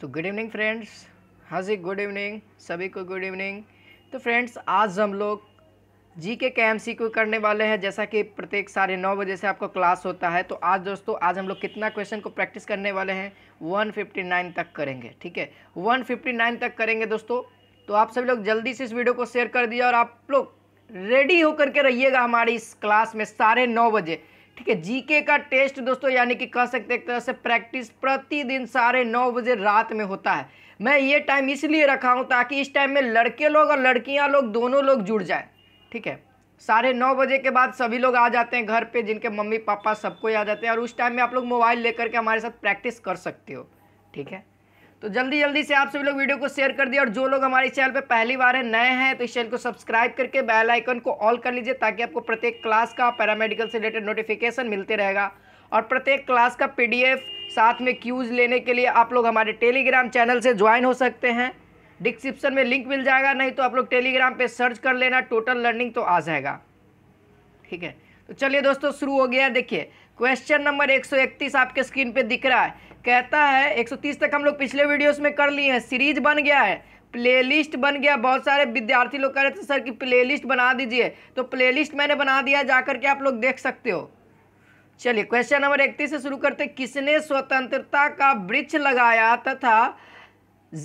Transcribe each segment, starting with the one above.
तो good evening friends हाँ जी good evening सभी को गुड इवनिंग तो फ्रेंड्स आज हम लोग जी के के एम सी क्यू करने वाले हैं जैसा कि प्रत्येक साढ़े नौ बजे से आपको क्लास होता है तो आज दोस्तों आज हम लोग कितना क्वेश्चन को प्रैक्टिस करने वाले हैं 159 तक करेंगे ठीक है 159 तक करेंगे दोस्तों तो आप सभी लोग जल्दी से इस वीडियो को शेयर कर दिया और आप लोग रेडी होकर के रहिएगा हमारी इस क्लास में साढ़े नौ बजे ठीक है जीके का टेस्ट दोस्तों यानी कि कह सकते हैं एक तरह से प्रैक्टिस प्रतिदिन साढ़े नौ बजे रात में होता है मैं ये टाइम इसलिए रखा हूँ ताकि इस टाइम में लड़के लोग और लड़कियाँ लोग दोनों लोग जुड़ जाए ठीक है साढ़े नौ बजे के बाद सभी लोग आ जाते हैं घर पे जिनके मम्मी पापा सबको आ जाते हैं और उस टाइम में आप लोग मोबाइल लेकर के हमारे साथ प्रैक्टिस कर सकते हो ठीक है तो जल्दी जल्दी से आप सभी लोग वीडियो को शेयर कर दिए और जो लोग हमारे चैनल पर पहली बार है नए हैं तो इस चैनल को सब्सक्राइब करके बेल आइकन को ऑल कर लीजिए ताकि आपको प्रत्येक क्लास का पैरामेडिकल से रिलेटेड नोटिफिकेशन मिलते रहेगा और प्रत्येक क्लास का पीडीएफ साथ में क्यूज लेने के लिए आप लोग हमारे टेलीग्राम चैनल से ज्वाइन हो सकते हैं डिस्क्रिप्शन में लिंक मिल जाएगा नहीं तो आप लोग टेलीग्राम पर सर्च कर लेना टोटल लर्निंग तो आ जाएगा ठीक है तो चलिए दोस्तों शुरू हो गया देखिए क्वेश्चन नंबर 131 आपके स्क्रीन पे दिख रहा है कहता है 130 तक हम लोग पिछले वीडियोस में कर लिए हैं सीरीज बन गया है प्लेलिस्ट बन गया बहुत सारे विद्यार्थी लोग कह रहे थे सर कि प्लेलिस्ट बना दीजिए तो प्लेलिस्ट मैंने बना दिया जाकर के आप लोग देख सकते हो चलिए क्वेश्चन नंबर इकतीस से शुरू करते किसने स्वतंत्रता का वृक्ष लगाया तथा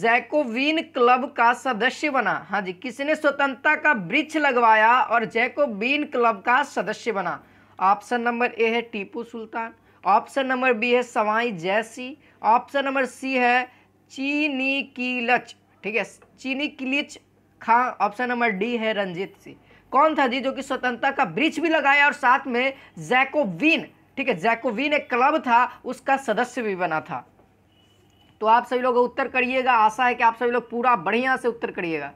जैकोविन क्लब का सदस्य बना हाँ जी किसने स्वतंत्रता का वृक्ष लगवाया और जैकोवीन क्लब का सदस्य बना ऑप्शन नंबर ए है Tipu Sultan option number B है सवाई जैसी ऑप्शन नंबर सी है चीनी लच ठीक है Chin Qilich Khan option number D है रंजीत सिंह कौन था जी जो कि स्वतंत्रता का ब्रिज भी लगाया और साथ में जैकोविन ठीक है जैकोविन एक क्लब था उसका सदस्य भी बना था तो आप सभी लोग उत्तर करिएगा आशा है कि आप सभी लोग पूरा बढ़िया से उत्तर करिएगा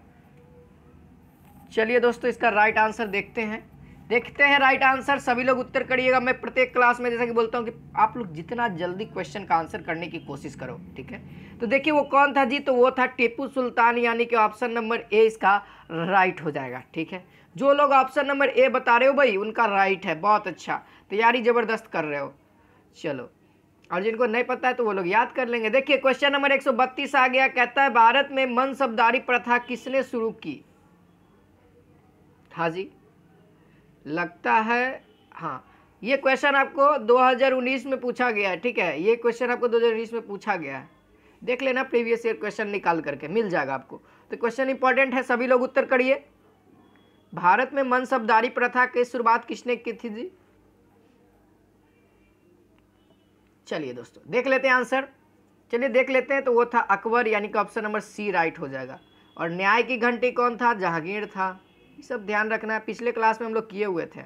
चलिए दोस्तों इसका राइट आंसर देखते हैं देखते हैं राइट आंसर सभी लोग उत्तर करिएगा मैं प्रत्येक क्लास में जैसा कि बोलता हूँ कि आप लोग जितना जल्दी क्वेश्चन का आंसर करने की कोशिश करो ठीक है तो देखिए वो कौन था जी तो वो था टीपू सुल्तान यानी कि ऑप्शन नंबर ए इसका राइट हो जाएगा ठीक है जो लोग ऑप्शन नंबर ए बता रहे हो भाई उनका राइट है बहुत अच्छा तैयारी तो ज़बरदस्त कर रहे हो चलो और जिनको नहीं पता है तो वो लोग याद कर लेंगे देखिए क्वेश्चन नंबर एक आ गया कहता है भारत में मनसबदारी प्रथा किसने शुरू की हाँ जी लगता है हाँ ये क्वेश्चन आपको 2019 में पूछा गया है ठीक है ये क्वेश्चन आपको 2019 में पूछा गया है देख लेना प्रीवियस ईयर क्वेश्चन निकाल करके मिल जाएगा आपको तो क्वेश्चन इंपॉर्टेंट है सभी लोग उत्तर करिए भारत में मनसबदारी प्रथा की शुरुआत किसने की थी जी चलिए दोस्तों देख लेते हैं आंसर चलिए देख लेते हैं तो वो था अकबर यानी कि ऑप्शन नंबर सी राइट हो जाएगा और न्याय की घंटी कौन था जहांगीर था सब ध्यान रखना है पिछले क्लास में हम लोग किए हुए थे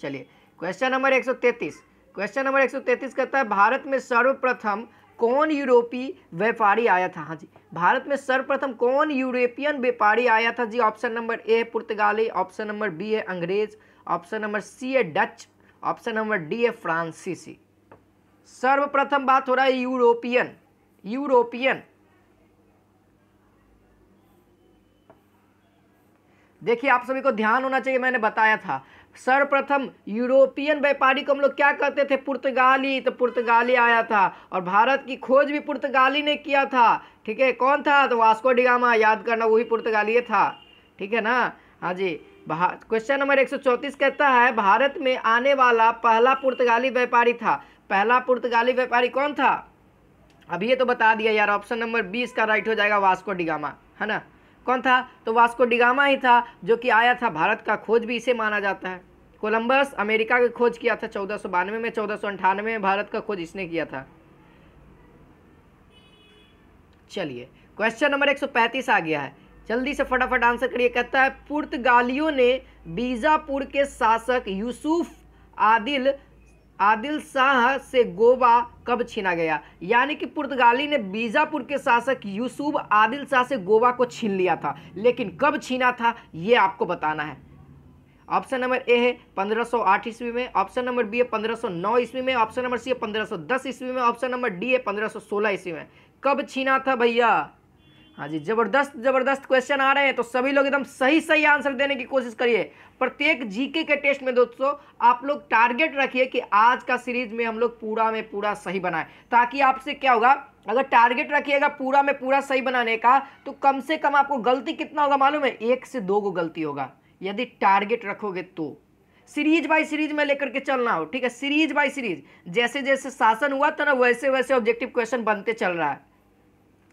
चलिए क्वेश्चन नंबर 133 क्वेश्चन नंबर 133 कहता है भारत में सर्वप्रथम कौन यूरोपीय व्यापारी आया था हाँ जी भारत में सर्वप्रथम कौन यूरोपियन व्यापारी आया था जी ऑप्शन नंबर ए है पुर्तगाली ऑप्शन नंबर बी है अंग्रेज ऑप्शन नंबर सी है डच ऑप्शन नंबर डी है फ्रांसीसी सर्वप्रथम बात हो रहा है यूरोपियन यूरोपियन देखिए आप सभी को ध्यान होना चाहिए मैंने बताया था सर्वप्रथम यूरोपियन व्यापारी को हम लोग क्या कहते थे पुर्तगाली तो पुर्तगाली आया था और भारत की खोज भी पुर्तगाली ने किया था ठीक है कौन था तो वास्को डिगामा याद करना वही पुर्तगाली था ठीक है ना हाँ जी क्वेश्चन नंबर एक कहता है भारत में आने वाला पहला पुर्तगाली व्यापारी था पहला पुर्तगाली व्यापारी कौन था अभी ये तो बता दिया यार ऑप्शन नंबर बीस का राइट हो जाएगा वास्को डिगामा है ना कौन था तो वास्को डिगामा ही था जो कि आया था भारत का खोज भी इसे माना जाता है कोलंबस अमेरिका का खोज किया था चौदह में चौदह में भारत का खोज इसने किया था चलिए क्वेश्चन नंबर 135 आ गया है जल्दी से फटाफट आंसर करिए कहता है पुर्तगालियों ने बीजापुर के शासक यूसुफ आदिल आदिल शाह से गोवा कब छीना गया यानी कि पुर्तगाली ने बीजापुर के शासक यूसुफ आदिल शाह से गोवा को छीन लिया था लेकिन कब छीना था ये आपको बताना है ऑप्शन नंबर ए है 1508 ईस्वी में ऑप्शन नंबर बी है 1509 ईस्वी में ऑप्शन नंबर सी है 1510 ईस्वी में ऑप्शन नंबर डी है 1516 ईस्वी में कब छीना था भैया हाँ जी जबरदस्त जबरदस्त क्वेश्चन आ रहे हैं तो सभी लोग एकदम सही सही आंसर देने की कोशिश करिए प्रत्येक जीके के टेस्ट में दोस्तों आप लोग टारगेट रखिए कि आज का सीरीज में हम लोग पूरा में पूरा सही बनाएं ताकि आपसे क्या होगा अगर टारगेट रखिएगा पूरा में पूरा सही बनाने का तो कम से कम आपको गलती कितना होगा मालूम है एक से दो को गलती होगा यदि टारगेट रखोगे तो सीरीज बाय सीरीज में लेकर के चलना हो ठीक है सीरीज बाय सीरीज जैसे जैसे शासन हुआ था ना वैसे वैसे ऑब्जेक्टिव क्वेश्चन बनते चल रहा है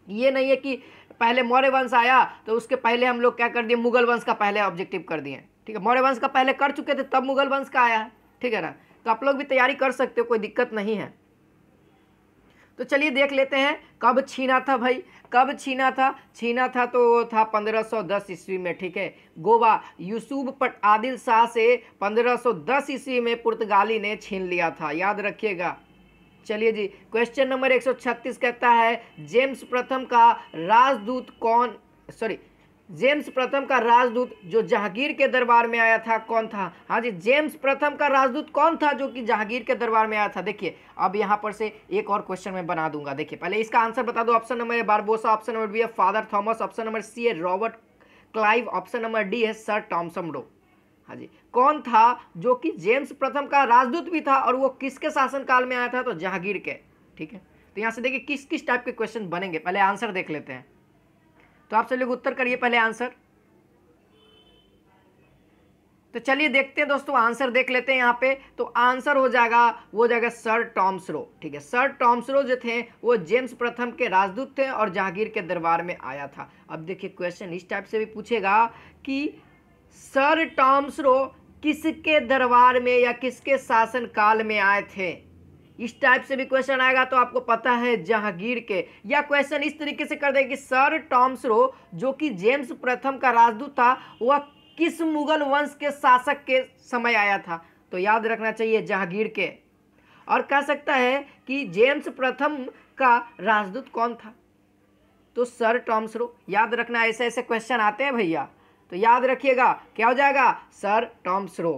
ये नहीं है कि पहले मौर्य वंश आया तो उसके पहले हम लोग क्या कर दिए मुगल वंश का पहले ऑब्जेक्टिव कर दिए ठीक है मौर्य वंश का पहले कर चुके थे तब मुगल वंश का आया ठीक है ना तो आप लोग भी तैयारी कर सकते हो कोई दिक्कत नहीं है तो चलिए देख लेते हैं कब छीना था भाई कब छीना था छीना था तो वो था 1510 ईस्वी में ठीक है गोवा यूसुफ पट आदिल शाह से 1510 ईस्वी में पुर्तगाली ने छीन लिया था याद रखिएगा चलिए जी क्वेश्चन नंबर 136 कहता है जेम्स प्रथम का राजदूत कौन सॉरी जेम्स प्रथम का राजदूत जो जहांगीर के दरबार में आया था कौन था हाँ जी जेम्स प्रथम का राजदूत कौन था जो कि जहांगीर के दरबार में आया था देखिए अब यहाँ पर से एक और क्वेश्चन मैं बना दूंगा देखिए पहले इसका आंसर बता दो option number A Barbosa option number B है father Thomas option number C है Robert Clive option number D है सर टॉमसम डो हाँ जी कौन था जो कि जेम्स प्रथम का राजदूत भी था और वो किसके शासनकाल में आया था तो जहांगीर के ठीक है तो यहाँ से देखिए किस किस टाइप के क्वेश्चन बनेंगे पहले आंसर देख लेते हैं तो आप सब लोग उत्तर करिए पहले आंसर तो चलिए देखते हैं दोस्तों आंसर देख लेते हैं यहाँ पे तो आंसर हो जाएगा वो जाएगा सर टॉम्सरो ठीक है सर टॉम्सरो जो थे वो जेम्स प्रथम के राजदूत थे और जहांगीर के दरबार में आया था अब देखिए क्वेश्चन इस टाइप से भी पूछेगा कि सर टॉम्सरो किसके दरबार में या किसके शासन काल में आए थे इस टाइप से भी क्वेश्चन आएगा तो आपको पता है जहांगीर के या क्वेश्चन इस तरीके से कर दें कि सर टॉम्सरो जो कि जेम्स प्रथम का राजदूत था वह किस मुगल वंश के शासक के समय आया था तो याद रखना चाहिए जहांगीर के और कह सकता है कि जेम्स प्रथम का राजदूत कौन था तो सर टॉम्सरो याद रखना ऐसे ऐसे क्वेश्चन आते हैं भैया तो याद रखिएगा क्या हो जाएगा सर टॉम्स रो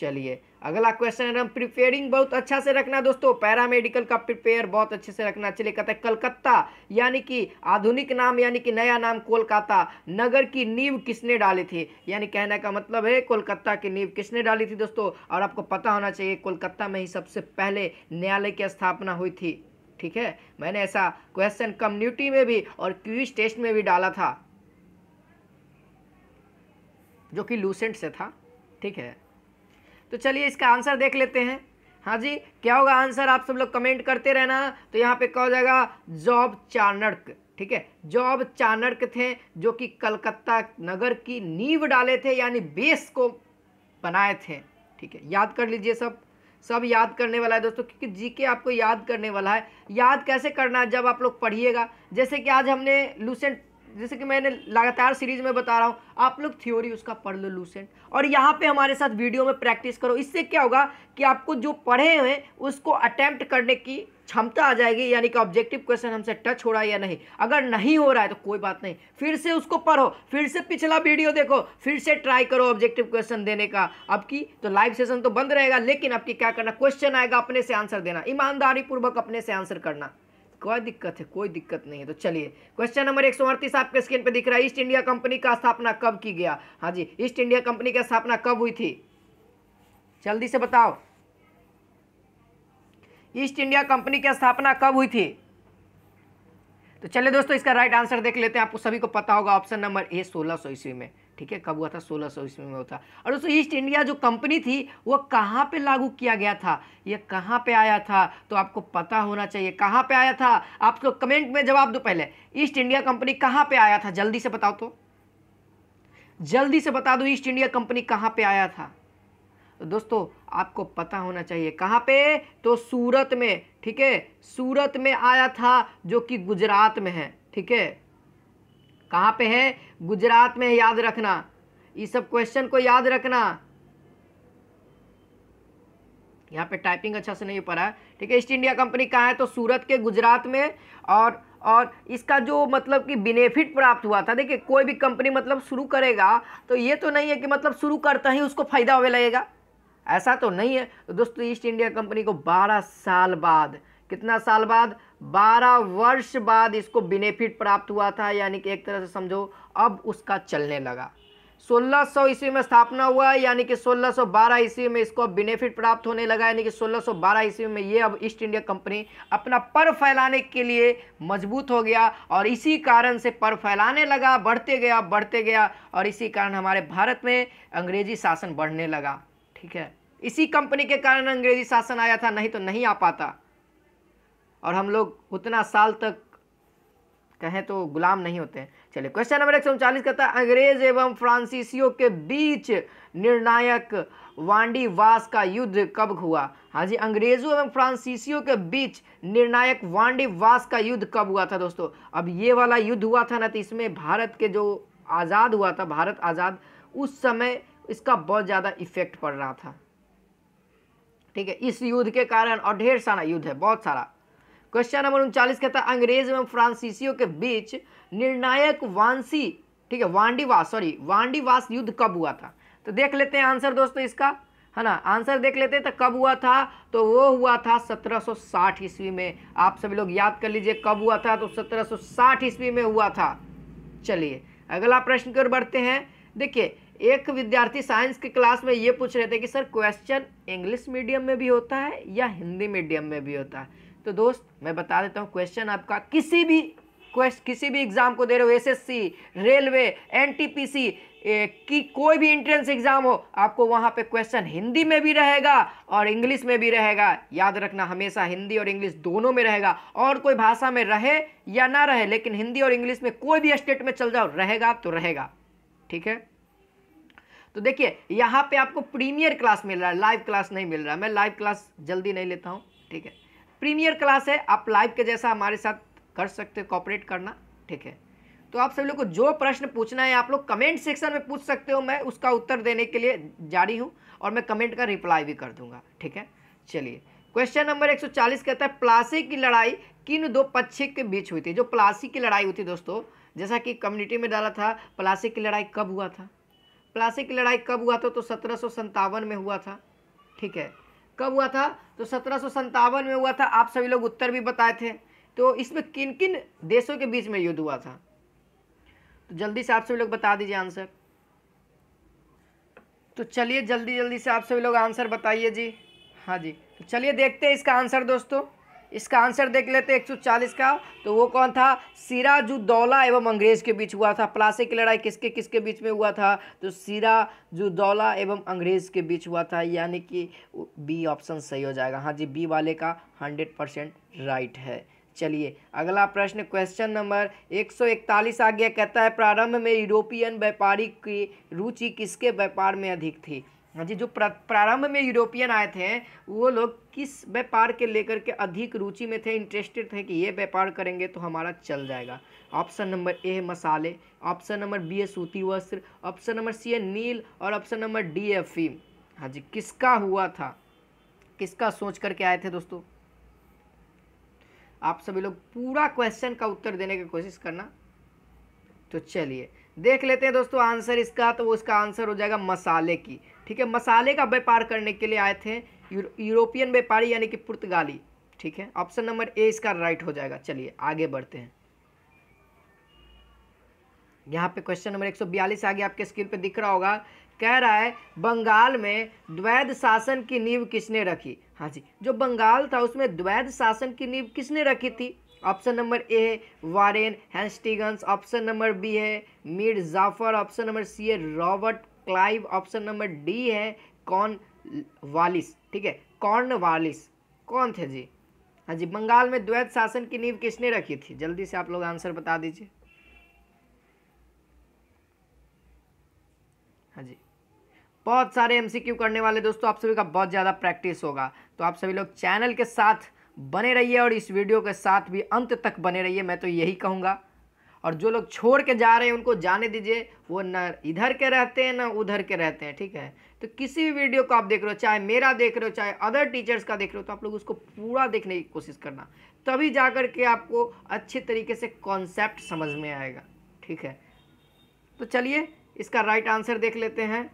चलिए अगला क्वेश्चन है प्रिपेयरिंग बहुत अच्छा से रखना दोस्तों पैरामेडिकल का प्रिपेयर बहुत अच्छे से रखना चलिए कहते हैं कलकत्ता यानी कि आधुनिक नाम यानी कि नया नाम कोलकाता नगर की नींव किसने डाली थी यानी कहने का मतलब है कोलकाता की नींव किसने डाली थी दोस्तों और आपको पता होना चाहिए कोलकाता में ही सबसे पहले न्यायालय की स्थापना हुई थी ठीक है मैंने ऐसा क्वेश्चन कम्युनिटी में भी और क्विज टेस्ट e में भी डाला था जो कि लूसेंट से था ठीक है तो चलिए इसका आंसर देख लेते हैं हाँ जी क्या होगा आंसर आप सब लोग कमेंट करते रहना तो यहाँ पे क्या हो जाएगा जॉब चाणक ठीक है जॉब चाणक थे जो कि कलकत्ता नगर की नींव डाले थे यानी बेस को बनाए थे ठीक है याद कर लीजिए सब सब याद करने वाला है दोस्तों क्योंकि जी के आपको याद करने वाला है याद कैसे करना है जब आप लोग पढ़िएगा जैसे कि आज हमने लूसेंट जैसे कि मैंने लगातार सीरीज में बता रहा हूँ आप लोग थ्योरी उसका पढ़ लो लूसेंट और यहाँ पे हमारे साथ वीडियो में प्रैक्टिस करो इससे क्या होगा कि आपको जो पढ़े हुए उसको अटैम्प्ट करने की क्षमता आ जाएगी यानी कि ऑब्जेक्टिव क्वेश्चन हमसे टच हो रहा है या नहीं अगर नहीं हो रहा है तो कोई बात नहीं फिर से उसको पढ़ो फिर से पिछला वीडियो देखो फिर से ट्राई करो ऑब्जेक्टिव क्वेश्चन देने का की तो लाइव सेशन तो बंद रहेगा लेकिन आपकी क्या करना क्वेश्चन आएगा अपने से आंसर देना ईमानदारी पूर्वक अपने से आंसर करना कोई दिक्कत है कोई दिक्कत नहीं है तो चलिए क्वेश्चन नंबर एक आपके स्क्रीन पे दिख रहा है ईस्ट इंडिया कंपनी का स्थापना कब की गया हाँ जी ईस्ट इंडिया कंपनी का स्थापना कब हुई थी जल्दी से बताओ ईस्ट इंडिया कंपनी की स्थापना कब हुई थी तो चलिए दोस्तों इसका राइट आंसर देख लेते हैं आपको सभी को पता होगा ऑप्शन नंबर ए सोलह ईस्वी में ठीक है कब हुआ था सोलह सौ ईस्वी में होता और दोस्तों ईस्ट इंडिया जो कंपनी थी वो कहाँ पे लागू किया गया था ये कहाँ पे आया था तो आपको पता होना चाहिए कहाँ पे आया था आप तो कमेंट में जवाब दो पहले ईस्ट इंडिया कंपनी कहाँ पे आया था जल्दी से बताओ तो जल्दी से बता दो ईस्ट इंडिया कंपनी कहाँ पे आया था तो दोस्तों आपको पता होना चाहिए कहाँ पे तो सूरत में ठीक है सूरत में आया था जो कि गुजरात में है ठीक है कहाँ पे है गुजरात में याद रखना ये सब क्वेश्चन को याद रखना यहाँ पे टाइपिंग अच्छा से नहीं हो पड़ा है ठीक है ईस्ट इंडिया कंपनी कहाँ है तो सूरत के गुजरात में और और इसका जो मतलब कि बेनिफिट प्राप्त हुआ था देखिए कोई भी कंपनी मतलब शुरू करेगा तो ये तो नहीं है कि मतलब शुरू करता ही उसको फ़ायदा होने लगेगा ऐसा तो नहीं है तो दोस्तों ईस्ट इंडिया कंपनी को 12 साल बाद कितना साल बाद बारह वर्ष बाद इसको बेनिफिट प्राप्त हुआ था यानी कि एक तरह से समझो अब उसका चलने लगा 1600 ईस्वी में स्थापना हुआ है यानी कि 1612 ईस्वी में इसको बेनिफिट प्राप्त होने लगा यानी कि 1612 ईस्वी में ये अब ईस्ट इंडिया कंपनी अपना पर फैलाने के लिए मजबूत हो गया और इसी कारण से पर फैलाने लगा बढ़ते गया बढ़ते गया और इसी कारण हमारे भारत में अंग्रेजी शासन बढ़ने लगा ठीक है इसी कंपनी के कारण अंग्रेजी शासन आया था नहीं तो नहीं आ पाता और हम लोग उतना साल तक कहें तो गुलाम नहीं होते हैं चलिए क्वेश्चन नंबर एक सौ उनचालीस कहता है अंग्रेज एवं फ्रांसीसियों के बीच निर्णायक वांडी वास का युद्ध कब हुआ हाँ जी अंग्रेजों एवं फ्रांसीसियों के बीच निर्णायक वांडी वास का युद्ध कब हुआ था दोस्तों अब ये वाला युद्ध हुआ था ना तो इसमें भारत के जो आज़ाद हुआ था भारत आज़ाद उस समय इसका बहुत ज़्यादा इफेक्ट पड़ रहा था ठीक है इस युद्ध के कारण और ढेर सारा युद्ध है बहुत सारा क्वेश्चन नंबर उनचालीस कहता है अंग्रेज एवं फ्रांसीसियों के बीच निर्णायक वांसी ठीक है वांडीवास सॉरी वांडीवास युद्ध कब हुआ था तो देख लेते हैं आंसर दोस्तों इसका है ना आंसर देख लेते हैं तो कब हुआ था तो वो हुआ था 1760 ईस्वी में आप सभी लोग याद कर लीजिए कब हुआ था तो 1760 ईस्वी में हुआ था चलिए अगला प्रश्न की ओर बढ़ते हैं देखिए एक विद्यार्थी साइंस की क्लास में ये पूछ रहे थे कि सर क्वेश्चन इंग्लिश मीडियम में भी होता है या हिंदी मीडियम में भी होता है तो दोस्त मैं बता देता हूँ क्वेश्चन आपका किसी भी क्वेश्चन किसी भी एग्ज़ाम को दे रहे हो एसएससी रेलवे एनटीपीसी की कोई भी एंट्रेंस एग्ज़ाम हो आपको वहाँ पे क्वेश्चन हिंदी में भी रहेगा और इंग्लिश में भी रहेगा याद रखना हमेशा हिंदी और इंग्लिश दोनों में रहेगा और कोई भाषा में रहे या ना रहे लेकिन हिंदी और इंग्लिश में कोई भी स्टेट में चल जाओ रहेगा तो रहेगा ठीक है तो देखिए यहाँ पे आपको प्रीमियर क्लास मिल रहा है लाइव क्लास नहीं मिल रहा मैं लाइव क्लास जल्दी नहीं लेता हूँ ठीक है प्रीमियर क्लास है आप लाइव के जैसा हमारे साथ कर सकते हो कॉपरेट करना ठीक है तो आप सभी लोग को जो प्रश्न पूछना है आप लोग कमेंट सेक्शन में पूछ सकते हो मैं उसका उत्तर देने के लिए जारी हूँ और मैं कमेंट का रिप्लाई भी कर दूंगा ठीक है चलिए क्वेश्चन नंबर 140 कहता है प्लासी की लड़ाई किन दो पक्षी के बीच हुई थी जो प्लासी की लड़ाई हुई थी दोस्तों जैसा कि कम्युनिटी में डाला था प्लासी की लड़ाई कब हुआ था प्लासी की लड़ाई कब हुआ था तो सत्रह में हुआ था ठीक है कब हुआ था तो सत्रह में हुआ था आप सभी लोग उत्तर भी बताए थे तो इसमें किन किन देशों के बीच में युद्ध हुआ था तो जल्दी से आप सभी लोग बता दीजिए आंसर तो चलिए जल्दी जल्दी से आप सभी लोग आंसर बताइए जी हाँ जी तो चलिए देखते हैं इसका आंसर दोस्तों इसका आंसर देख लेते हैं चालीस का तो वो कौन था सिराजुद्दौला एवं अंग्रेज के बीच हुआ था प्लासे की लड़ाई किसके किसके बीच में हुआ था तो सिराजुद्दौला एवं अंग्रेज के बीच हुआ था यानी कि बी ऑप्शन सही हो जाएगा हाँ जी बी वाले का हंड्रेड परसेंट राइट है चलिए अगला प्रश्न क्वेश्चन नंबर 141 आ गया कहता है प्रारंभ में यूरोपियन व्यापारी की रुचि किसके व्यापार में अधिक थी हाँ जी जो प्रारंभ में यूरोपियन आए थे वो लोग किस व्यापार के लेकर के अधिक रुचि में थे इंटरेस्टेड थे कि ये व्यापार करेंगे तो हमारा चल जाएगा ऑप्शन नंबर ए है मसाले ऑप्शन नंबर बी है सूती वस्त्र ऑप्शन नंबर सी है नील और ऑप्शन नंबर डी है फीम हाँ जी किसका हुआ था किसका सोच करके आए थे दोस्तों आप सभी लोग पूरा क्वेश्चन का उत्तर देने की कोशिश करना तो चलिए देख लेते हैं दोस्तों आंसर इसका तो वो इसका आंसर हो जाएगा मसाले की ठीक है मसाले का व्यापार करने के लिए आए थे यूरोपियन व्यापारी यानी कि पुर्तगाली ठीक है ऑप्शन नंबर ए इसका राइट हो जाएगा चलिए आगे बढ़ते हैं यहाँ पे क्वेश्चन नंबर 142 आगे आपके स्क्रीन पे दिख रहा होगा कह रहा है बंगाल में द्वैध शासन की नींव किसने रखी हाँ जी जो बंगाल था उसमें द्वैध शासन की नींव किसने रखी थी ऑप्शन नंबर ए है Warren Hastings option number B है Mir Jafar option number C है Robert Clive option number D है कॉर्न वालिस ठीक है कॉर्न वालिस कौन थे जी हाँ जी बंगाल में द्वैत शासन की नींव किसने रखी थी जल्दी से आप लोग आंसर बता दीजिए हाँ जी बहुत सारे एमसीक्यू करने वाले दोस्तों आप सभी का बहुत ज़्यादा प्रैक्टिस होगा तो आप सभी लोग चैनल के साथ बने रहिए और इस वीडियो के साथ भी अंत तक बने रहिए मैं तो यही कहूँगा और जो लोग छोड़ के जा रहे हैं उनको जाने दीजिए वो न इधर के रहते हैं ना उधर के रहते हैं ठीक है तो किसी भी वीडियो को आप देख रहे हो चाहे मेरा देख रहे हो चाहे अदर टीचर्स का देख रहे हो तो आप लोग उसको पूरा देखने की कोशिश करना तभी जा कर के आपको अच्छे तरीके से कॉन्सेप्ट समझ में आएगा ठीक है तो चलिए इसका राइट आंसर देख लेते हैं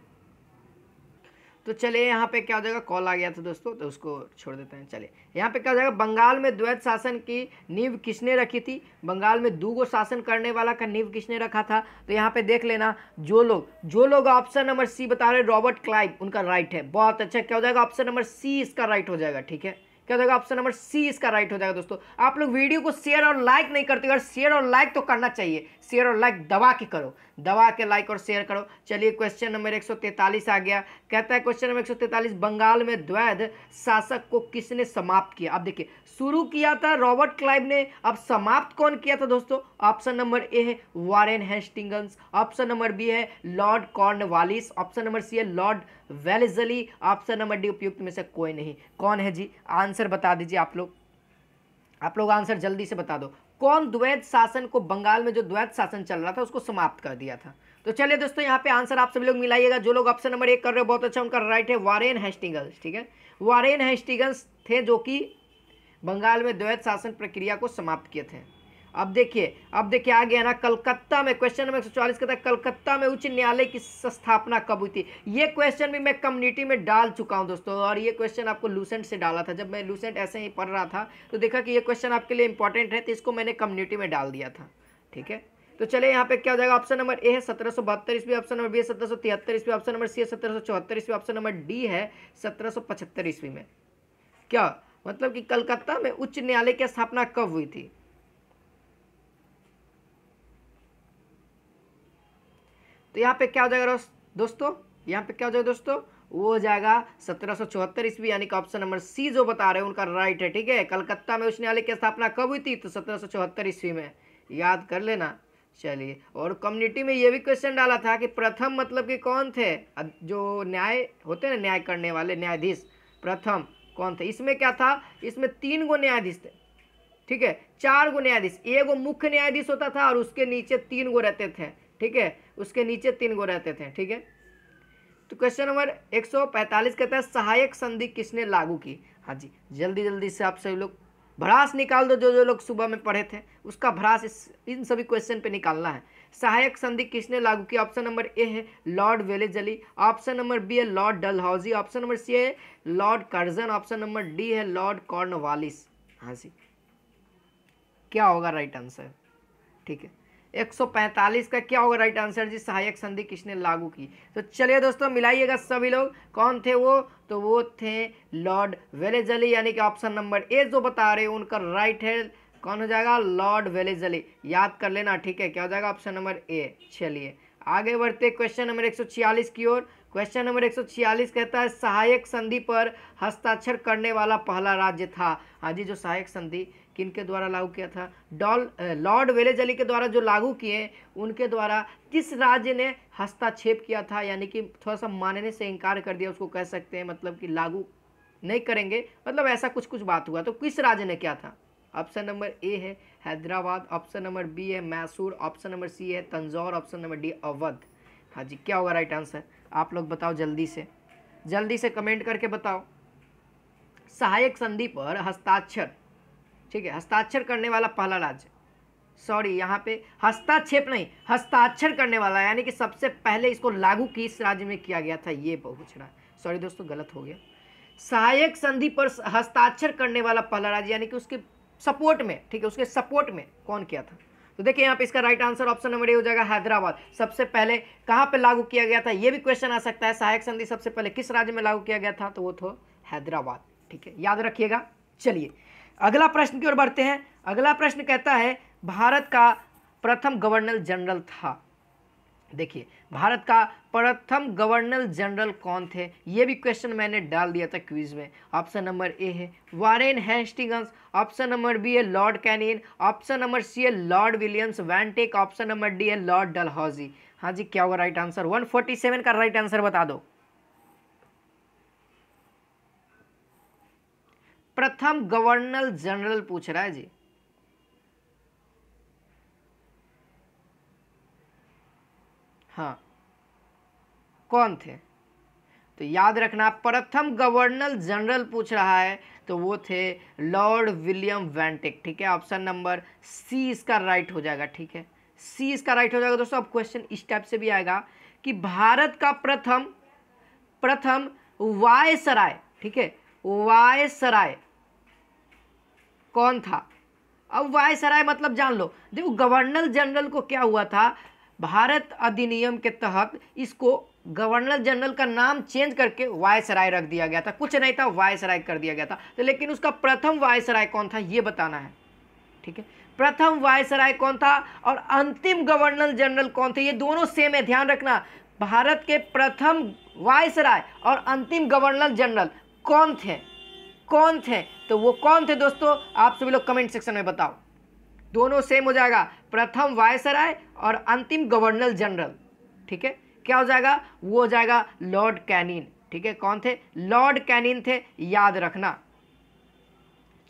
तो चले यहाँ पे क्या हो जाएगा कॉल आ गया था दोस्तों तो उसको छोड़ देते हैं चले यहाँ पे क्या हो जाएगा बंगाल में द्वैत शासन की नींव किसने रखी थी बंगाल में दू गो शासन करने वाला का नींव किसने रखा था तो यहाँ पे देख लेना जो लोग जो लोग ऑप्शन नंबर सी बता रहे रॉबर्ट क्लाइव उनका राइट है बहुत अच्छा क्या हो जाएगा ऑप्शन नंबर सी इसका राइट हो जाएगा ठीक है क्या हो जाएगा ऑप्शन नंबर सी इसका राइट हो जाएगा दोस्तों आप लोग वीडियो को शेयर और लाइक नहीं करते अगर शेयर और लाइक तो करना चाहिए शेयर और लाइक दबा के करो दबा के लाइक और शेयर करो चलिए क्वेश्चन नंबर 143 आ गया कहता है क्वेश्चन नंबर 143 बंगाल में द्वैध शासक को किसने समाप्त किया अब देखिए शुरू किया था रॉबर्ट क्लाइव ने अब समाप्त कौन किया था दोस्तों ऑप्शन नंबर ए है Warren Hastings option number B है Lord Cornwallis option number C है Lord Wellesley option number D उपयुक्त में से कोई नहीं कौन है जी आंसर बता दीजिए आप लोग आप लोग आंसर जल्दी से बता दो कौन द्वैत शासन को बंगाल में जो द्वैत शासन चल रहा था उसको समाप्त कर दिया था तो चलिए दोस्तों यहाँ पे आंसर आप सभी लोग मिलाइएगा जो लोग ऑप्शन नंबर एक कर रहे हो बहुत अच्छा उनका राइट है वारेन हेस्टिंगल्स ठीक है वारेन हेस्टिगल्स थे जो कि बंगाल में द्वैत शासन प्रक्रिया को समाप्त किए थे अब देखिए अब देखिए आ गया ना कलकत्ता में क्वेश्चन नंबर चालीस कहता है कलकत्ता में उच्च न्यायालय की स्थापना कब हुई थी ये क्वेश्चन भी मैं कम्युनिटी में डाल चुका हूँ दोस्तों और ये क्वेश्चन आपको लूसेंट से डाला था जब मैं लूसेंट ऐसे ही पढ़ रहा था तो देखा कि ये क्वेश्चन आपके लिए इंपॉर्टेंट है तो इसको मैंने कम्युनिटी में डाल दिया था ठीक है तो चले यहाँ पे क्या हो जाएगा ऑप्शन नंबर ए है सत्रह सौ बहत्तर ईस्वी ऑप्शन नंबर बी है सत्रह सौ तिहत्तर ईस्वी ऑप्शन नंबर सी है सत्रह सौ चौहत्तर ईस्वी ऑप्शन नंबर डी है सत्रह सौ पचहत्तर ईस्वी में क्या मतलब कि कलकत्ता में उच्च न्यायालय की स्थापना कब हुई थी तो यहाँ पे क्या हो जाएगा दोस्तों यहाँ पे क्या हो जाएगा दोस्तों वो हो जाएगा सत्रह सौ चौहत्तर ईस्वी यानी कि ऑप्शन नंबर सी जो बता रहे हैं उनका राइट है ठीक है कलकत्ता में उस न्यायालय की स्थापना कब हुई थी तो सत्रह सौ चौहत्तर ईस्वी में याद कर लेना चलिए और कम्युनिटी में ये भी क्वेश्चन डाला था कि प्रथम मतलब कि कौन थे जो न्याय होते ना न्याय करने वाले न्यायाधीश प्रथम कौन थे इसमें क्या था इसमें तीन गो न्यायाधीश थे ठीक है चार गो न्यायाधीश एक गो मुख्य न्यायाधीश होता था और उसके नीचे तीन गो रहते थे ठीक है उसके नीचे तीन गो रहते थे ठीक है तो क्वेश्चन नंबर 145 कहता है सहायक संधि किसने लागू की हाँ जी जल्दी जल्दी से आप सभी लोग भ्रास निकाल दो जो जो लोग सुबह में पढ़े थे उसका भ्रास इस इन सभी क्वेश्चन पे निकालना है सहायक संधि किसने लागू की ऑप्शन नंबर ए है Lord Wellesley option number B है Lord Dalhousie option number C है Lord Curzon option number D है लॉर्ड कॉर्नवालिस हाँ जी क्या होगा राइट आंसर ठीक है 145 का क्या होगा राइट आंसर जी सहायक संधि किसने लागू की तो चलिए दोस्तों मिलाइएगा सभी लोग कौन थे वो तो वो थे लॉर्ड वेलेजली यानी कि ऑप्शन नंबर ए जो बता रहे हैं उनका राइट है कौन हो जाएगा लॉर्ड वेलेजली याद कर लेना ठीक है क्या हो जाएगा ऑप्शन नंबर ए चलिए आगे बढ़ते क्वेश्चन नंबर एक की ओर क्वेश्चन नंबर 146 कहता है सहायक संधि पर हस्ताक्षर करने वाला पहला राज्य था हाँ जी जो सहायक संधि किन के द्वारा लागू किया था डॉल लॉर्ड वेलेजली के द्वारा जो लागू किए उनके द्वारा किस राज्य ने हस्ताक्षेप किया था यानी कि थोड़ा सा मानने से इनकार कर दिया उसको कह सकते हैं मतलब कि लागू नहीं करेंगे मतलब ऐसा कुछ कुछ बात हुआ तो किस राज्य ने क्या था ऑप्शन नंबर ए है हैदराबाद ऑप्शन नंबर बी है मैसूर ऑप्शन नंबर सी है Tanjore option number D Awadh हाँ जी क्या होगा राइट आंसर आप लोग बताओ जल्दी से जल्दी से कमेंट करके बताओ सहायक संधि पर हस्ताक्षर ठीक है हस्ताक्षर करने वाला पहला राज्य सॉरी यहाँ पे हस्ताक्षेप नहीं हस्ताक्षर करने वाला यानी कि सबसे पहले इसको लागू किस राज्य में किया गया था ये पूछ रहा है सॉरी दोस्तों गलत हो गया सहायक संधि पर हस्ताक्षर करने वाला पहला राज्य यानी कि उसके सपोर्ट में ठीक है उसके सपोर्ट में कौन किया था तो देखिए यहाँ पे इसका right answer option number A हो जाएगा हैदराबाद सबसे पहले कहाँ पे लागू किया गया था ये भी क्वेश्चन आ सकता है सहायक संधि सबसे पहले किस राज्य में लागू किया गया था तो वो था हैदराबाद ठीक है याद रखिएगा चलिए अगला प्रश्न की ओर बढ़ते हैं अगला प्रश्न कहता है भारत का प्रथम गवर्नर जनरल था देखिए भारत का प्रथम गवर्नर जनरल कौन थे ये भी क्वेश्चन मैंने डाल दिया था क्विज में ऑप्शन नंबर ए है Warren Hastings option number B है Lord Canning option number C है Lord Williams Bentinck option number D है लॉर्ड डलहौजी हाँ जी क्या होगा राइट आंसर 147 का राइट आंसर बता दो प्रथम गवर्नर जनरल पूछ रहा है जी हाँ कौन थे तो याद रखना प्रथम गवर्नर जनरल पूछ रहा है तो वो थे लॉर्ड विलियम वैंटिक ठीक है ऑप्शन नंबर सी इसका राइट हो जाएगा ठीक है सी इसका राइट हो जाएगा दोस्तों अब क्वेश्चन इस टाइप से भी आएगा कि भारत का प्रथम प्रथम वायसराय ठीक है वायसराय कौन था अब वायसराय मतलब जान लो देखो गवर्नर जनरल को क्या हुआ था भारत अधिनियम के तहत इसको गवर्नर जनरल का नाम चेंज करके वायसराय रख दिया गया था कुछ नहीं था वायसराय कर दिया गया था तो लेकिन उसका प्रथम वायसराय कौन था ये बताना है ठीक है प्रथम वायसराय कौन था और अंतिम गवर्नर जनरल कौन थे ये दोनों सेम है ध्यान रखना भारत के प्रथम वायसराय और अंतिम गवर्नर जनरल कौन थे कौन थे तो वो कौन थे दोस्तों आप सभी लोग कमेंट सेक्शन में बताओ दोनों सेम हो जाएगा प्रथम वायसराय और अंतिम गवर्नर जनरल ठीक है क्या हो जाएगा वो हो जाएगा लॉर्ड कैनिन ठीक है कौन थे लॉर्ड कैनिन थे याद रखना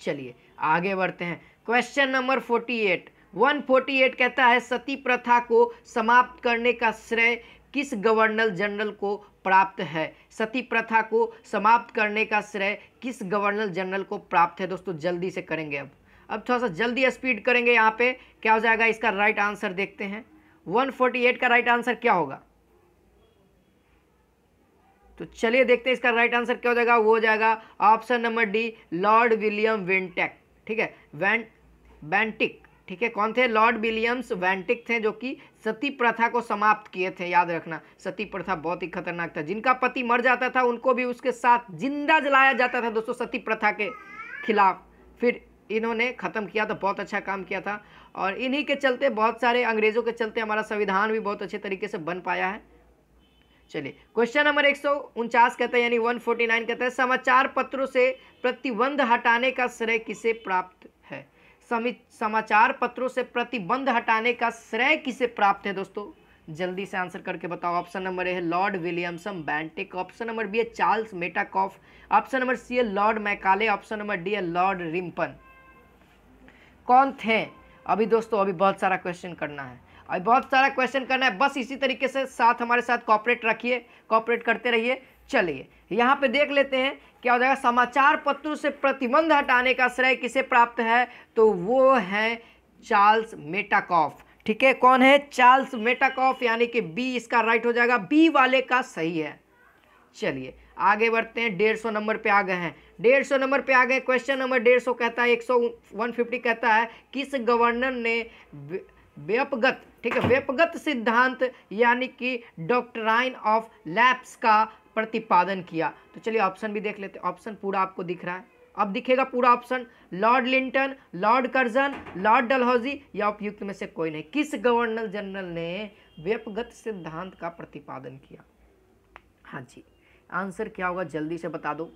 चलिए आगे बढ़ते हैं question number forty eight one forty eight कहता है सती प्रथा को समाप्त करने का श्रेय किस गवर्नर जनरल को प्राप्त है सती प्रथा को समाप्त करने का श्रेय किस गवर्नर जनरल को प्राप्त है दोस्तों जल्दी से करेंगे अब अब थोड़ा सा जल्दी स्पीड करेंगे यहाँ पे क्या हो जाएगा इसका राइट आंसर देखते हैं 148 का राइट आंसर क्या होगा तो चलिए देखते हैं इसका राइट आंसर क्या हो जाएगा वो हो जाएगा option number D Lord William Bentinck ठीक है वेंट बैंटिक ठीक है कौन थे लॉर्ड विलियम्स वैंटिक थे जो कि सती प्रथा को समाप्त किए थे याद रखना सती प्रथा बहुत ही खतरनाक था जिनका पति मर जाता था उनको भी उसके साथ जिंदा जलाया जाता था दोस्तों सती प्रथा के खिलाफ फिर इन्होंने ख़त्म किया था तो बहुत अच्छा काम किया था और इन्हीं के चलते बहुत सारे अंग्रेज़ों के चलते हमारा संविधान भी बहुत अच्छे तरीके से बन पाया है चलिए क्वेश्चन नंबर एक सौ उनचास कहता है यानी 149 कहता है समाचार पत्रों से प्रतिबंध हटाने का श्रेय किसे प्राप्त समाचार पत्रों से प्रतिबंध हटाने का श्रेय किसे प्राप्त है दोस्तों जल्दी से आंसर करके बताओ ऑप्शन नंबर ए है Lord Williamson Bentinck option number B है Charles Metcalfe option number C है Lord Macaulay option number D है लॉर्ड रिम्पन कौन थे अभी दोस्तों अभी बहुत सारा क्वेश्चन करना है अभी बहुत सारा क्वेश्चन करना है बस इसी तरीके से साथ हमारे साथ कॉपरेट रखिए कॉपरेट करते रहिए चलिए यहाँ पे देख लेते हैं क्या हो जाएगा समाचार पत्रों से प्रतिबंध हटाने का श्रेय किसे प्राप्त है तो वो है चार्ल्स मेटाकॉफ ठीक है कौन है चार्ल्स मेटाकॉफ यानी कि बी इसका राइट हो जाएगा बी वाले का सही है चलिए आगे बढ़ते हैं डेढ़ सौ नंबर पे आ गए हैं डेढ़ सौ नंबर पे आ गए क्वेश्चन नंबर डेढ़ सौ कहता है एक सौ वन फिफ्टी कहता है किस गवर्नर ने व्यपगत ठीक है व्यपगत सिद्धांत यानी कि डॉक्टराइन ऑफ लैप्स का प्रतिपादन किया तो चलिए ऑप्शन भी देख लेते ऑप्शन पूरा आपको दिख रहा है अब दिखेगा पूरा option Lord Lytton Lord Curzon Lord Dalhousie या उपयुक्त में से कोई नहीं किस गवर्नर जनरल ने व्यपगत सिद्धांत का प्रतिपादन किया हाँ जी आंसर क्या होगा जल्दी से बता दो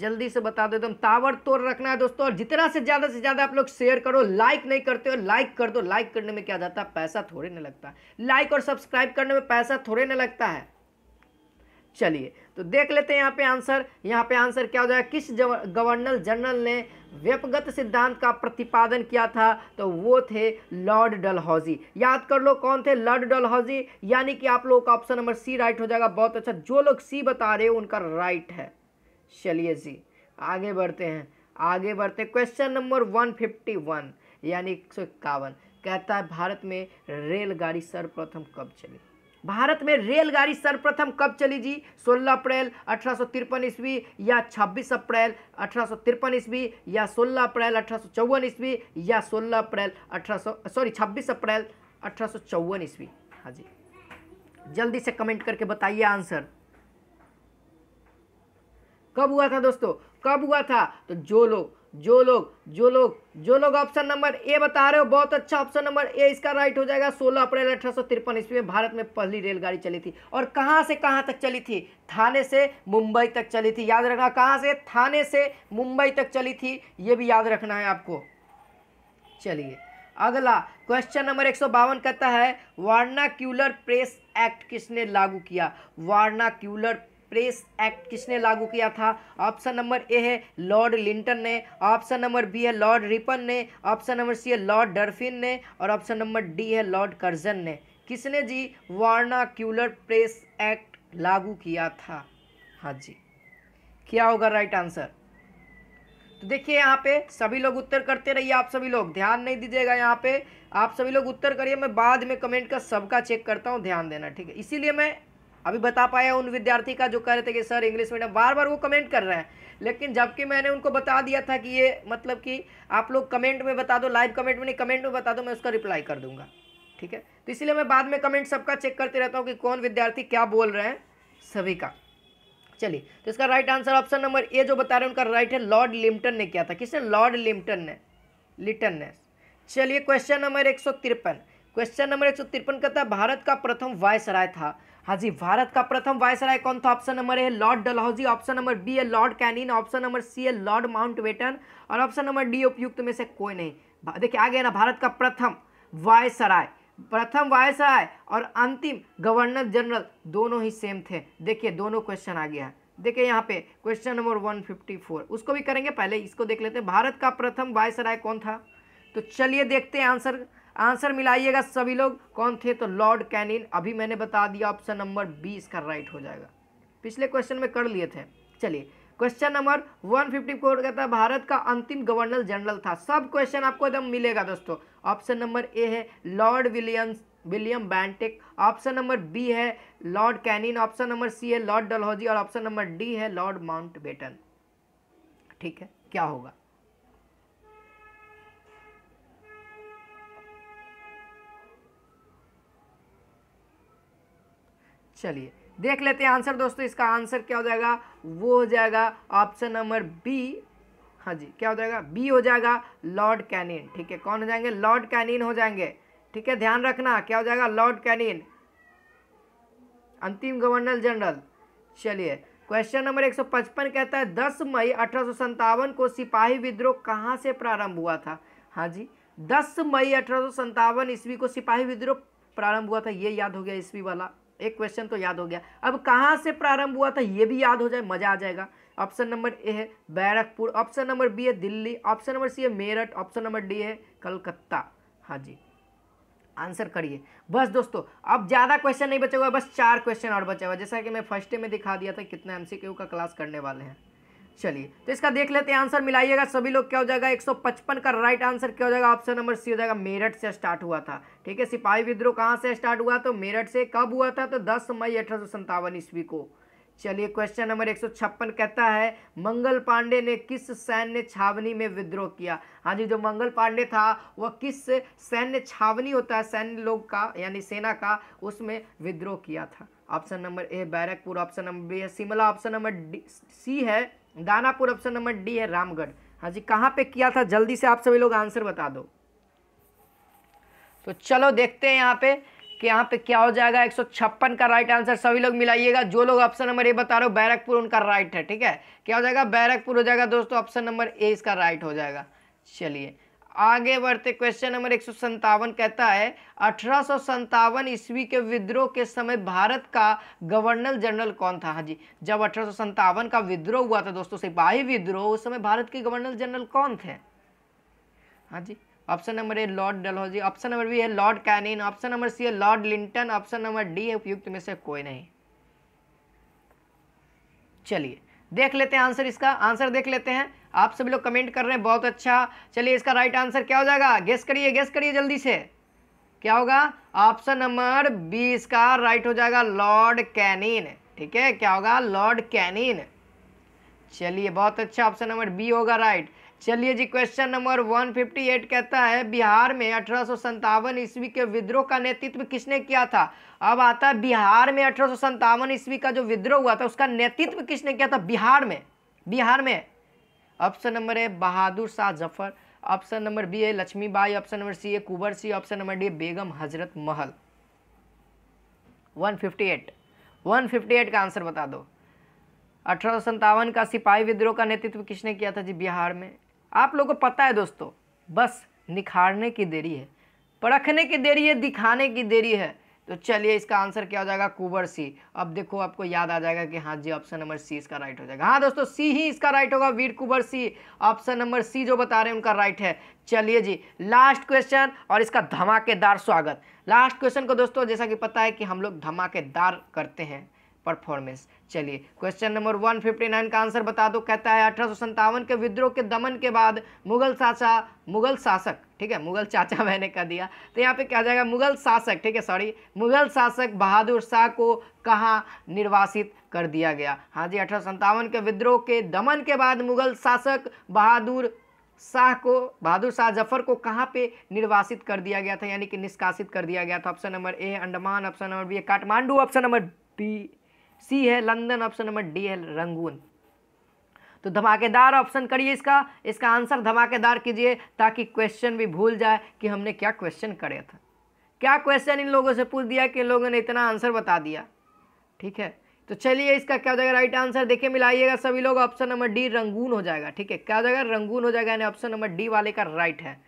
जल्दी से बता दो एकदम तावर तोड़ रखना है दोस्तों और जितना से ज़्यादा से ज़्यादा आप लोग शेयर करो लाइक नहीं करते हो लाइक कर दो लाइक करने में क्या जाता है पैसा थोड़े ना लगता है लाइक और सब्सक्राइब करने में पैसा थोड़े ना लगता है चलिए तो देख लेते हैं यहाँ पे आंसर यहाँ पे आंसर क्या हो जाएगा किस गवर्नर जनरल ने व्यपगत सिद्धांत का प्रतिपादन किया था तो वो थे लॉर्ड डलहौजी याद कर लो कौन थे लॉर्ड डलहौजी यानी कि आप लोगों का ऑप्शन नंबर सी राइट हो जाएगा बहुत अच्छा जो लोग सी बता रहे हो उनका राइट है चलिए जी आगे बढ़ते हैं आगे बढ़ते question number one fifty one यानी एक सौ इक्यावन कहता है भारत में रेलगाड़ी सर्वप्रथम कब चली भारत में रेलगाड़ी सर्वप्रथम कब चली जी 16 अप्रैल अठारह ईस्वी या 26 अप्रैल अठारह ईस्वी या 16 अप्रैल अठारह ईस्वी या 16 अप्रैल अठारह सॉरी 26 अप्रैल अठारह ईस्वी हाँ जी जल्दी से कमेंट करके बताइए आंसर कब हुआ था दोस्तों कब हुआ था तो जो लोग जो लोग जो लोग जो लोग ऑप्शन नंबर ए बता रहे हो बहुत अच्छा ऑप्शन नंबर ए इसका राइट हो जाएगा 16 अप्रैल अठारह सौ तिरपन ईस्वी में भारत में पहली रेलगाड़ी चली थी और कहां से कहां तक चली थी थाने से मुंबई तक चली थी याद रखना कहां से थाने से मुंबई तक चली थी ये भी याद रखना है आपको चलिए अगला क्वेश्चन नंबर एक कहता है वार्नाक्यूलर प्रेस एक्ट किसने लागू किया वार्नाक्यूलर प्रेस एक्ट किसने लागू किया था ऑप्शन नंबर ए है लॉर्ड लिंटन ने ऑप्शन नंबर बी है लॉर्ड रिपन ने ऑप्शन नंबर सी है लॉर्ड डर्फिन ने और ऑप्शन नंबर डी है लॉर्ड कर्जन ने किसने जी वार्नाक्यूलर प्रेस एक्ट लागू किया था हाँ जी क्या होगा राइट आंसर तो देखिए यहाँ पे सभी लोग उत्तर करते रहिए आप सभी लोग ध्यान नहीं दीजिएगा यहाँ पे आप सभी लोग उत्तर करिए मैं बाद में कमेंट का सबका चेक करता हूँ ध्यान देना ठीक है इसीलिए मैं अभी बता पाया उन विद्यार्थी का जो कह रहे थे कि सर इंग्लिश मीडियम बार बार वो कमेंट कर रहे हैं लेकिन जबकि मैंने उनको बता दिया था कि ये मतलब कि आप लोग कमेंट में बता दो लाइव कमेंट में नहीं कमेंट में बता दो मैं उसका रिप्लाई कर दूंगा ठीक है तो इसीलिए मैं बाद में कमेंट सबका चेक करते रहता हूँ कि कौन विद्यार्थी क्या बोल रहे हैं सभी का चलिए तो इसका right answer option number A जो बता रहे हैं उनका राइट है लॉर्ड लिम्टन ने किया था किसने लॉर्ड लिम्टन ने लिटन ने चलिए क्वेश्चन नंबर एक क्वेश्चन नंबर एक सौ तिरपन का था भारत का प्रथम वायसराय था हाँ जी भारत का प्रथम वायसराय कौन था option number A Lord Dalhousie option number B है Lord Canning option number C है लॉर्ड माउंटबेटन और ऑप्शन नंबर डी उपयुक्त में से कोई नहीं देखिए आ गया ना भारत का प्रथम वायसराय प्रथम वायसराय और अंतिम गवर्नर जनरल दोनों ही सेम थे देखिए दोनों क्वेश्चन आ गया देखिए यहाँ पे क्वेश्चन नंबर वन उसको भी करेंगे पहले इसको देख लेते हैं भारत का प्रथम वायसराय कौन था तो चलिए देखते हैं आंसर आंसर मिलाइएगा सभी लोग कौन थे तो लॉर्ड कैनिन अभी मैंने बता दिया ऑप्शन नंबर बी इसका राइट हो जाएगा पिछले क्वेश्चन में कर लिए थे चलिए क्वेश्चन नंबर 154 कहता है भारत का अंतिम गवर्नर जनरल था सब क्वेश्चन आपको एकदम मिलेगा दोस्तों ऑप्शन नंबर ए है Lord Williams William Bentinck option number B है Lord Canning option number C है लॉर्ड डलहौजी और ऑप्शन नंबर डी है लॉर्ड माउंट बेटन ठीक है क्या होगा चलिए देख लेते हैं आंसर दोस्तों इसका आंसर क्या हो जाएगा वो हो जाएगा ऑप्शन नंबर बी हाँ जी क्या हो जाएगा बी हो जाएगा लॉर्ड कैनिन ठीक है कौन हो जाएंगे लॉर्ड कैनिन हो जाएंगे ठीक है ध्यान रखना क्या हो जाएगा लॉर्ड कैनिन अंतिम गवर्नर जनरल चलिए क्वेश्चन नंबर 155 कहता है 10 मई अठारह को सिपाही विद्रोह कहाँ से प्रारंभ हुआ था हाँ जी 10 मई अठारह ईस्वी को सिपाही विद्रोह प्रारंभ हुआ था ये याद हो गया ईस्वी वाला एक क्वेश्चन तो याद हो गया अब कहाँ से प्रारंभ हुआ था ये भी याद हो जाए मज़ा आ जाएगा ऑप्शन नंबर ए है बैरकपुर ऑप्शन नंबर बी है दिल्ली ऑप्शन नंबर सी है मेरठ ऑप्शन नंबर डी है कलकत्ता हाँ जी आंसर करिए बस दोस्तों अब ज़्यादा क्वेश्चन नहीं बचा हुआ बस चार क्वेश्चन और बचा हुआ जैसा कि मैं फर्स्ट में दिखा दिया था कितना एमसीक्यू का क्लास करने वाले हैं चलिए तो इसका देख लेते हैं आंसर मिलाइएगा सभी लोग क्या हो जाएगा 155 का राइट आंसर क्या हो जाएगा ऑप्शन नंबर सी हो जाएगा मेरठ से स्टार्ट हुआ था ठीक है सिपाही विद्रोह कहाँ से स्टार्ट हुआ तो मेरठ से कब हुआ था तो 10 मई अठारह ईस्वी को चलिए क्वेश्चन नंबर 156 कहता है मंगल पांडे ने किस सैन्य छावनी में विद्रोह किया हाँ जी जो मंगल पांडे था वह किस सैन्य छावनी होता है सैन्य लोग का यानी सेना का उसमें विद्रोह किया था option number A Barrackpore option number B है शिमला ऑप्शन नंबर सी है दानापुर ऑप्शन नंबर डी है रामगढ़ हाँ जी कहाँ पे किया था जल्दी से आप सभी लोग आंसर बता दो तो चलो देखते हैं यहाँ पे कि यहाँ पे क्या हो जाएगा एक का राइट आंसर सभी लोग मिलाइएगा जो लोग ऑप्शन नंबर ए बता रहे हो बैरकपुर उनका राइट है ठीक है क्या हो जाएगा बैरकपुर हो जाएगा दोस्तों ऑप्शन नंबर ए इसका राइट हो जाएगा चलिए आगे बढ़ते क्वेश्चन नंबर एक कहता है अठारह ईस्वी के विद्रोह के समय भारत का गवर्नर जनरल कौन था हाँ जी जब अठारह का विद्रोह हुआ था दोस्तों सिपाही विद्रोह उस समय भारत के गवर्नर जनरल कौन थे हाँ जी option number A Lord Dalhousie option number B है Lord Canning option number C है Lord Lytton option number D है उपयुक्त में से कोई नहीं चलिए देख लेते हैं आंसर इसका आंसर देख लेते हैं आप सभी लोग कमेंट कर रहे हैं बहुत अच्छा चलिए इसका राइट आंसर क्या हो जाएगा गेस करिए गेस करिए जल्दी से क्या होगा ऑप्शन नंबर बी इसका राइट हो जाएगा लॉर्ड कैनिन ठीक है क्या होगा लॉर्ड कैनिन चलिए बहुत अच्छा ऑप्शन नंबर बी होगा राइट चलिए जी क्वेश्चन नंबर 158 कहता है बिहार में अठारह ईस्वी के विद्रोह का नेतृत्व किसने किया था अब आता है बिहार में अठारह ईस्वी का जो विद्रोह हुआ था उसका नेतृत्व किसने किया था बिहार में बिहार में option number A Bahadur Shah Zafar option number B है लक्ष्मीबाई ऑप्शन नंबर सी है Kunwar Singh option number D Begum Hazrat Mahal 158 158 का आंसर बता दो अठारह का सिपाही विद्रोह का नेतृत्व किसने किया था जी बिहार में आप लोगों को पता है दोस्तों बस निखारने की देरी है परखने की देरी है दिखाने की देरी है तो चलिए इसका आंसर क्या हो जाएगा कुबर सी अब देखो आपको याद आ जाएगा कि हाँ जी ऑप्शन नंबर सी इसका राइट हो जाएगा हाँ दोस्तों सी ही इसका राइट होगा वीर कुबर सी ऑप्शन नंबर सी जो बता रहे हैं उनका राइट है चलिए जी लास्ट क्वेश्चन और इसका धमाकेदार स्वागत लास्ट क्वेश्चन को दोस्तों जैसा कि पता है कि हम लोग धमाकेदार करते हैं परफॉर्मेंस चलिए क्वेश्चन नंबर 159 का आंसर बता दो कहता है अठारह के विद्रोह के दमन के बाद मुगल चाचा मुगल शासक ठीक है मुगल चाचा मैंने कह दिया तो यहाँ पे क्या जाएगा मुगल शासक ठीक है सॉरी मुगल शासक बहादुर शाह को कहाँ निर्वासित कर दिया गया हाँ जी अठारह के विद्रोह के दमन के बाद मुगल शासक बहादुर शाह को बहादुर शाह जफर को कहाँ पे निर्वासित कर दिया गया था यानी कि निष्कासित कर दिया गया था option number A Andaman option number B Kathmandu option number B C है लंदन ऑप्शन नंबर डी है रंगून तो धमाकेदार ऑप्शन करिए इसका इसका आंसर धमाकेदार कीजिए ताकि क्वेश्चन भी भूल जाए कि हमने क्या क्वेश्चन करे था क्या क्वेश्चन इन लोगों से पूछ दिया कि इन लोगों ने इतना आंसर बता दिया ठीक है तो चलिए इसका क्या हो जाएगा राइट आंसर देखिए मिलाइएगा सभी लोग ऑप्शन नंबर डी रंगून हो जाएगा ठीक है क्या हो जाएगा रंगून हो जाएगा यानी ऑप्शन नंबर डी वाले का राइट है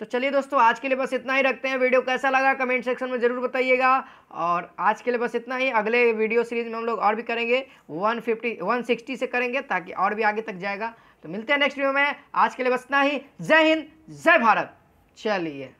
तो चलिए दोस्तों आज के लिए बस इतना ही रखते हैं वीडियो कैसा लगा कमेंट सेक्शन में ज़रूर बताइएगा और आज के लिए बस इतना ही अगले वीडियो सीरीज में हम लोग और भी करेंगे 150 160 से करेंगे ताकि और भी आगे तक जाएगा तो मिलते हैं नेक्स्ट वीडियो में आज के लिए बस इतना ही जय हिंद जय भारत चलिए